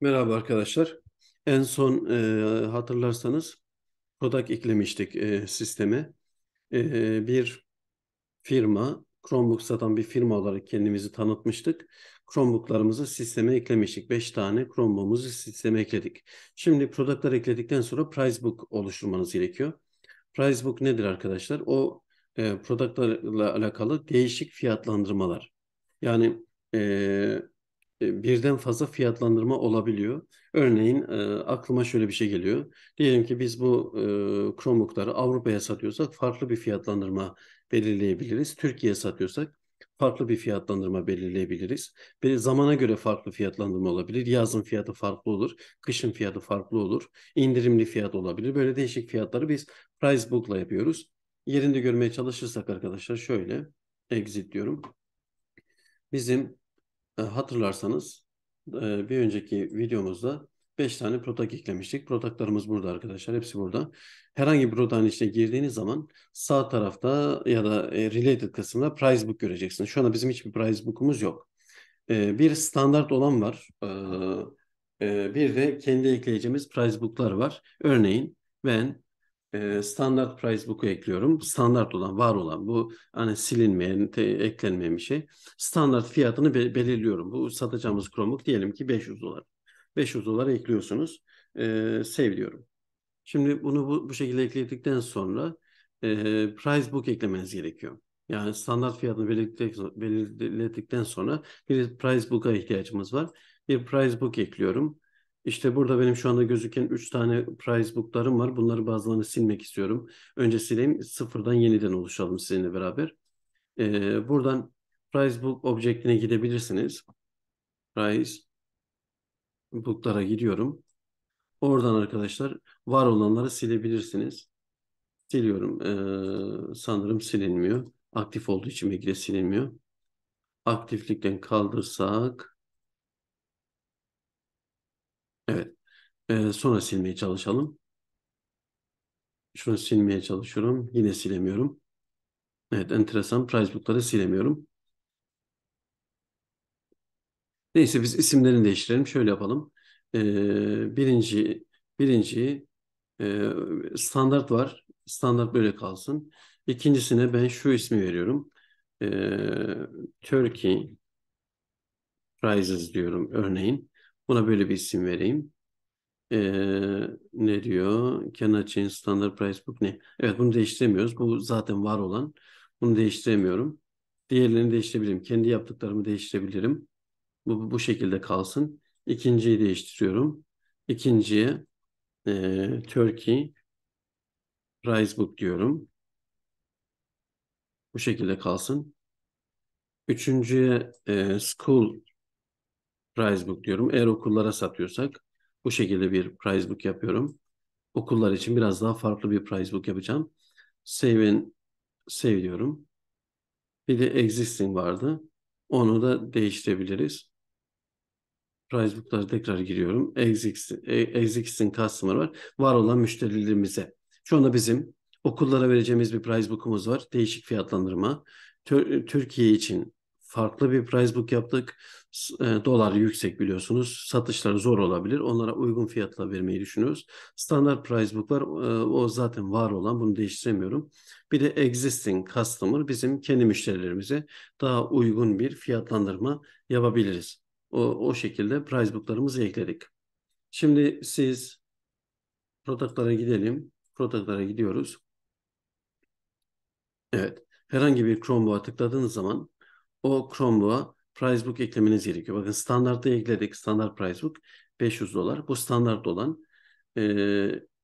Merhaba arkadaşlar. En son e, hatırlarsanız product eklemiştik e, sisteme. E, bir firma, Chromebook satan bir firma olarak kendimizi tanıtmıştık. Chromebook'larımızı sisteme eklemiştik. 5 tane Chromebook'umuzu sisteme ekledik. Şimdi productlar ekledikten sonra Pricebook oluşturmanız gerekiyor. Pricebook nedir arkadaşlar? O e, product'larla alakalı değişik fiyatlandırmalar. Yani e, e, birden fazla fiyatlandırma olabiliyor. Örneğin e, aklıma şöyle bir şey geliyor. Diyelim ki biz bu e, Chromebook'ları Avrupa'ya satıyorsak farklı bir fiyatlandırma belirleyebiliriz. Türkiye'ye satıyorsak farklı bir fiyatlandırma belirleyebiliriz. Bir zamana göre farklı fiyatlandırma olabilir. Yazın fiyatı farklı olur, kışın fiyatı farklı olur, İndirimli fiyat olabilir. Böyle değişik fiyatları biz Pricebook'la yapıyoruz. Yerinde görmeye çalışırsak arkadaşlar şöyle exit diyorum. Bizim ee, hatırlarsanız e, bir önceki videomuzda 5 tane product eklemiştik. Productlarımız burada arkadaşlar. Hepsi burada. Herhangi bir product'ın içine girdiğiniz zaman sağ tarafta ya da e, related kısmında price book göreceksiniz. Şu anda bizim hiçbir price book'umuz yok. Ee, bir standart olan var. Ee, e, bir de kendi ekleyeceğimiz price book'lar var. Örneğin ben ee, standart price book'u ekliyorum. Standart olan, var olan bu hani silinmeyen, te, eklenmeyen bir şey. Standart fiyatını be, belirliyorum. Bu satacağımız Chromebook diyelim ki 500 dolar. 500 dolar ekliyorsunuz. E, save diyorum. Şimdi bunu bu, bu şekilde ekledikten sonra e, price book eklemeniz gerekiyor. Yani standart fiyatını belirledikten sonra bir price book'a ihtiyacımız var. Bir price book ekliyorum. İşte burada benim şu anda gözüken 3 tane prize book'larım var. Bunları bazılarını silmek istiyorum. Önce sileyim, sıfırdan yeniden oluşalım sizinle beraber. Ee, buradan prize book objektine gidebilirsiniz. Prize book'lara gidiyorum. Oradan arkadaşlar var olanları silebilirsiniz. Siliyorum. Ee, sanırım silinmiyor. Aktif olduğu için belki silinmiyor. Aktiflikten kaldırsak Ee, sonra silmeye çalışalım. Şunu silmeye çalışıyorum. Yine silemiyorum. Evet enteresan. Pricebook'ları silemiyorum. Neyse biz isimlerini değiştirelim. Şöyle yapalım. Ee, birinci birinci e, standart var. Standart böyle kalsın. İkincisine ben şu ismi veriyorum. Ee, Turkey Prizes diyorum örneğin. Buna böyle bir isim vereyim e, ne diyor? Can change standard price book ne? Evet bunu değiştiremiyoruz. Bu zaten var olan. Bunu değiştiremiyorum. Diğerlerini değiştirebilirim. Kendi yaptıklarımı değiştirebilirim. Bu, bu şekilde kalsın. İkinciyi değiştiriyorum. İkinciye e, Turkey price book diyorum. Bu şekilde kalsın. Üçüncüye e, school price book diyorum. Eğer okullara satıyorsak bu şekilde bir prize book yapıyorum. Okullar için biraz daha farklı bir prize book yapacağım. Save'in save diyorum. Bir de existing vardı. Onu da değiştirebiliriz. Prize book'lara tekrar giriyorum. Existing, e, existing customer var. Var olan müşterilerimize. Şu anda bizim okullara vereceğimiz bir prize book'umuz var. Değişik fiyatlandırma. Türkiye için farklı bir price book yaptık. E, dolar yüksek biliyorsunuz. Satışları zor olabilir. Onlara uygun fiyatla vermeyi düşünüyoruz. Standart price book'lar e, o zaten var olan. Bunu değiştiremiyorum. Bir de existing customer bizim kendi müşterilerimize daha uygun bir fiyatlandırma yapabiliriz. O, o şekilde price book'larımızı ekledik. Şimdi siz product'lara gidelim. Product'lara gidiyoruz. Evet. Herhangi bir Chromebook'a tıkladığınız zaman o Chromebook'a Pricebook eklemeniz gerekiyor. Bakın standartta ekledik. Standart Pricebook 500 dolar. Bu standart olan e,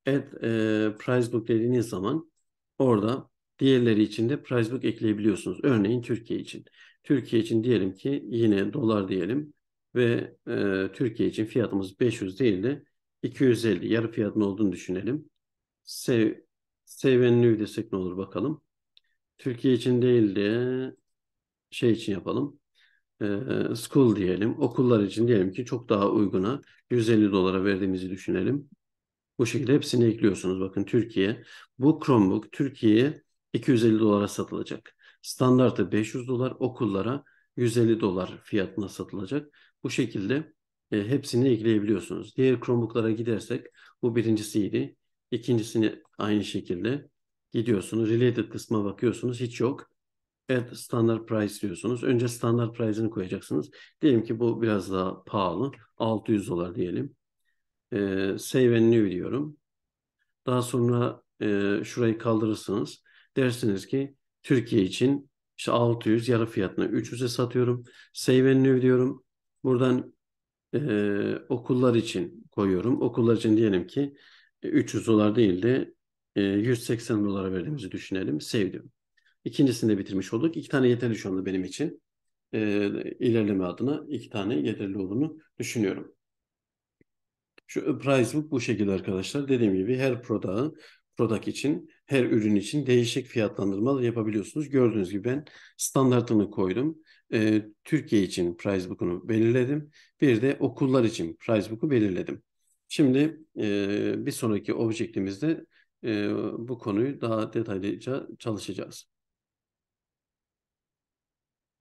add e, Pricebook dediğiniz zaman orada diğerleri için de Pricebook ekleyebiliyorsunuz. Örneğin Türkiye için. Türkiye için diyelim ki yine dolar diyelim ve e, Türkiye için fiyatımız 500 değil de 250 yarı fiyatın olduğunu düşünelim. Sev, Save and New desek ne olur bakalım. Türkiye için değil de şey için yapalım. Ee, e, school diyelim. Okullar için diyelim ki çok daha uyguna 150 dolara verdiğimizi düşünelim. Bu şekilde hepsini ekliyorsunuz. Bakın Türkiye. Bu Chromebook Türkiye'ye 250 dolara satılacak. Standartı 500 dolar, okullara 150 dolar fiyatına satılacak. Bu şekilde e, hepsini ekleyebiliyorsunuz. Diğer Chromebook'lara gidersek bu birincisiydi. İkincisini aynı şekilde gidiyorsunuz. Related kısma bakıyorsunuz. Hiç yok. Add standard price diyorsunuz. Önce standart price'ini koyacaksınız. Diyelim ki bu biraz daha pahalı. 600 dolar diyelim. Ee, save and new diyorum. Daha sonra e, şurayı kaldırırsınız. Dersiniz ki Türkiye için işte 600 yarı fiyatına 300'e satıyorum. Save and new diyorum. Buradan e, okullar için koyuyorum. Okullar için diyelim ki 300 dolar değil de 180 e, dolara verdiğimizi düşünelim. Save diyorum. İkincisini de bitirmiş olduk. İki tane yeterli şu anda benim için. E, ilerleme adına iki tane yeterli olduğunu düşünüyorum. Şu PriceBook bu şekilde arkadaşlar. Dediğim gibi her product'ı product için her ürün için değişik fiyatlandırmalar yapabiliyorsunuz. Gördüğünüz gibi ben standartını koydum. E, Türkiye için PriceBook'unu belirledim. Bir de okullar için PriceBook'u belirledim. Şimdi e, bir sonraki objektimizde e, bu konuyu daha detaylıca çalışacağız.